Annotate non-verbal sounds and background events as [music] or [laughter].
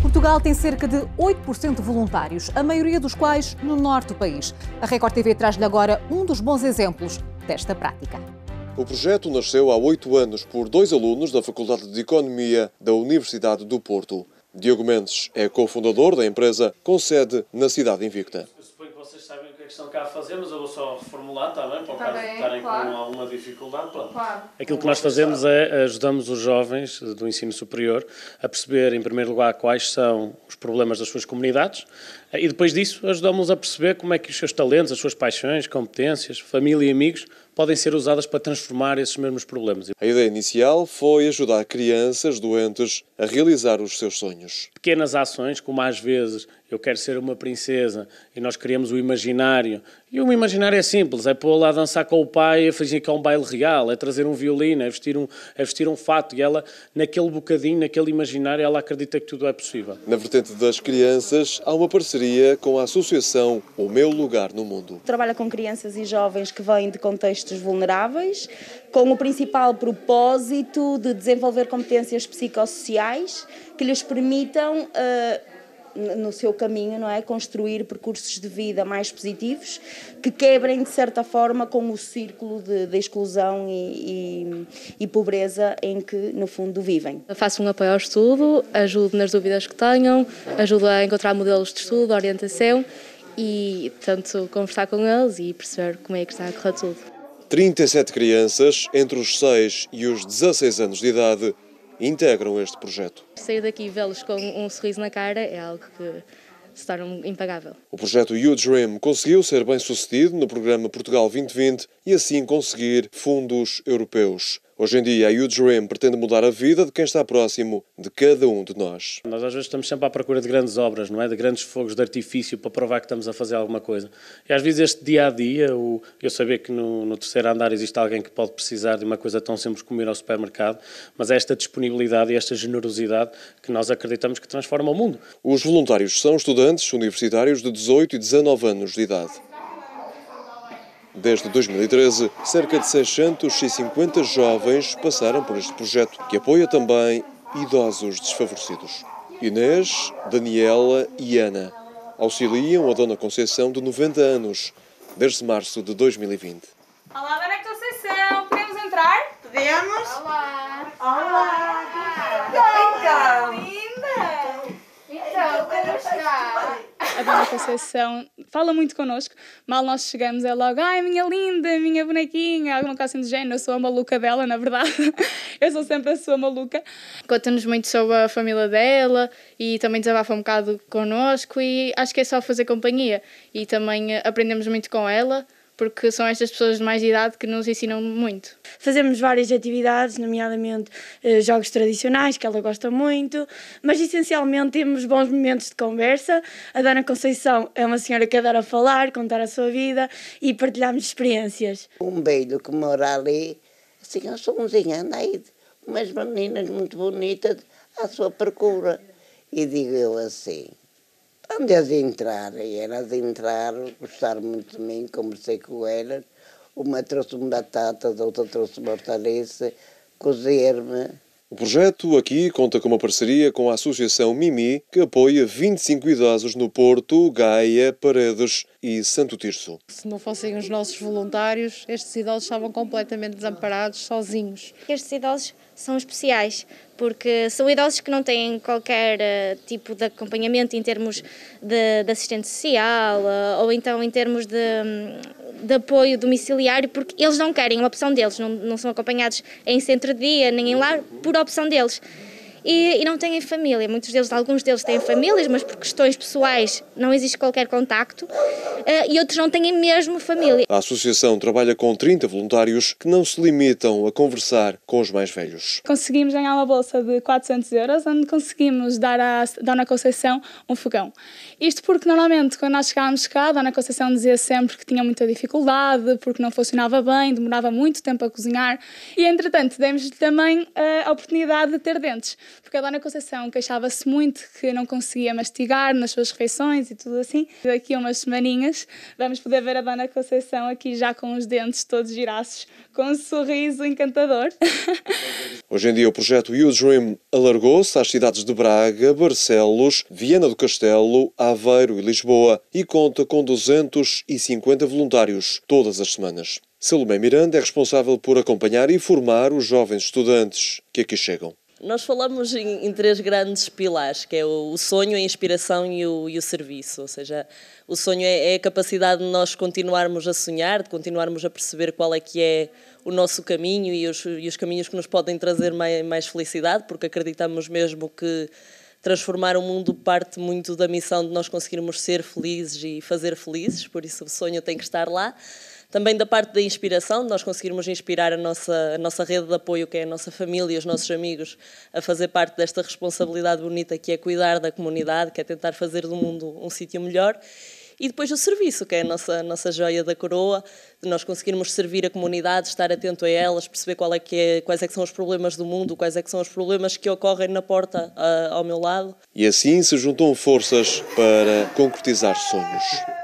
Portugal tem cerca de 8% voluntários, a maioria dos quais no norte do país. A Record TV traz-lhe agora um dos bons exemplos desta prática. O projeto nasceu há oito anos por dois alunos da Faculdade de Economia da Universidade do Porto. Diogo Mendes é cofundador da empresa com sede na cidade invicta questão que há a fazer, mas eu vou só reformular também, tá para o tá caso de estarem claro. com alguma dificuldade. Pronto. Claro. Aquilo que nós fazemos é ajudamos os jovens do ensino superior a perceber, em primeiro lugar, quais são os problemas das suas comunidades eh, e, depois disso, ajudamos a perceber como é que os seus talentos, as suas paixões, competências, família e amigos podem ser usadas para transformar esses mesmos problemas. A ideia inicial foi ajudar crianças doentes a realizar os seus sonhos. Pequenas ações, como às vezes eu quero ser uma princesa e nós criamos o imaginário. E o imaginário é simples, é pô-la a dançar com o pai, a fingir que é um baile real, é trazer um violino, é vestir um, é vestir um fato. E ela, naquele bocadinho, naquele imaginário, ela acredita que tudo é possível. Na vertente das crianças, há uma parceria com a associação O Meu Lugar no Mundo. Trabalha com crianças e jovens que vêm de contextos contextos vulneráveis, com o principal propósito de desenvolver competências psicossociais que lhes permitam ah, no seu caminho, não é? Construir percursos de vida mais positivos que quebrem, de certa forma, com o círculo de, de exclusão e, e, e, pobreza em que, no fundo, vivem. Eu faço um apoio ao estudo, ajudo nas dúvidas que tenham, ajudo a encontrar modelos de estudo, orientação e, tanto conversar com eles e perceber como é que está a correr tudo. 37 crianças entre os 6 e os 16 anos de idade integram este projeto. Sair daqui vê-los com um sorriso na cara é algo que se torna impagável. O projeto You Dream conseguiu ser bem sucedido no programa Portugal 2020 e assim conseguir fundos europeus. Hoje em dia, a Youth Dream pretende mudar a vida de quem está próximo de cada um de nós. Nós às vezes estamos sempre à procura de grandes obras, não é? De grandes fogos de artifício para provar que estamos a fazer alguma coisa. E às vezes este dia a dia, o, eu saber que no, no terceiro andar existe alguém que pode precisar de uma coisa tão simples como ir ao supermercado, mas é esta disponibilidade e esta generosidade que nós acreditamos que transforma o mundo. Os voluntários são estudantes universitários de 18 e 19 anos de idade. Desde 2013, cerca de 650 jovens passaram por este projeto, que apoia também idosos desfavorecidos. Inês, Daniela e Ana auxiliam a Dona Conceição de 90 anos, desde março de 2020. Olá, Dona Conceição, podemos entrar? Podemos. Olá. Olá. Ana Conceição fala muito connosco. Mal nós chegamos, é logo, ai, minha linda, minha bonequinha, alguma coisa assim do género. Eu sou a maluca dela, na verdade. [laughs] eu sou sempre a sua maluca. Conta-nos muito sobre a família dela e também desabafa um bocado connosco e acho que é só fazer companhia. E também eh, aprendemos muito com ela porque são estas pessoas de mais idade que nos ensinam muito. Fazemos várias atividades, nomeadamente eh, jogos tradicionais, que ela gosta muito, mas essencialmente temos bons momentos de conversa. A Dona Conceição é uma senhora que adora falar, contar a sua vida e partilharmos experiências. Um beijo que mora ali, assim, eu sou umzinha, anda aí, umas meninas muito bonitas à sua procura. E digo eu assim, onde é elas entraram, e elas entraram, gostaram muito de mim, conversei com elas, uma trouxe-me batatas, outra trouxe-me hortaliça, cozer-me, o projeto aqui conta com uma parceria com a Associação Mimi, que apoia 25 idosos no Porto, Gaia, Paredes e Santo Tirso. Se não fossem os nossos voluntários, estes idosos estavam completamente desamparados, sozinhos. Estes idosos são especiais, porque são idosos que não têm qualquer eh, tipo de acompanhamento em termos de, de assistente social eh, ou então em termos de hum, de apoio domiciliário, porque eles não querem, uma opção deles, não, não são acompanhados em centro-dia nem em lar, por opção deles e, e, não têm família. Muitos deles, alguns deles têm famílias, mas por questões pessoais não existe qualquer contacto eh, e outros não têm mesmo família. A associação trabalha com 30 voluntários que não se limitam a conversar com os mais velhos. Conseguimos ganhar uma bolsa de 400 euros, onde conseguimos dar à Dona Conceição um fogão. Isto porque normalmente quando nós chegávamos cá, a Dona Conceição dizia sempre que tinha muita dificuldade, porque não funcionava bem, demorava muito tempo a cozinhar e entretanto demos-lhe também eh, a oportunidade de ter dentes porque a na Conceição queixava-se muito que não conseguia mastigar nas suas refeições e tudo assim. Daqui a umas semaninhas vamos poder ver a Dona Conceição aqui já com os dentes todos giraços, com um sorriso encantador. [laughs] Hoje em dia o projeto You Dream alargou-se às cidades de Braga, Barcelos, Viena do Castelo, Aveiro e Lisboa e conta com 250 voluntários todas as semanas. Salomé Miranda é responsável por acompanhar e formar os jovens estudantes que aqui chegam. Nós falamos em, em, três grandes pilares, que é o, o sonho, a inspiração e o, e o, serviço. Ou seja, o sonho é, é, a capacidade de nós continuarmos a sonhar, de continuarmos a perceber qual é que é o nosso caminho e os, e os caminhos que nos podem trazer mais, mais felicidade, porque acreditamos mesmo que transformar o mundo parte muito da missão de nós conseguirmos ser felizes e fazer felizes, por isso o sonho tem que estar lá. Também da parte da inspiração, de nós conseguirmos inspirar a nossa, a nossa rede de apoio, que é a nossa família, os nossos amigos, a fazer parte desta responsabilidade bonita que é cuidar da comunidade, que é tentar fazer do mundo um sítio melhor e depois o serviço, que é a nossa, a nossa joia da coroa, de nós conseguirmos servir a comunidade, estar atento a elas, perceber qual é que é, quais é que são os problemas do mundo, quais é que são os problemas que ocorrem na porta ah, ao meu lado. E assim se juntam forças para concretizar sonhos.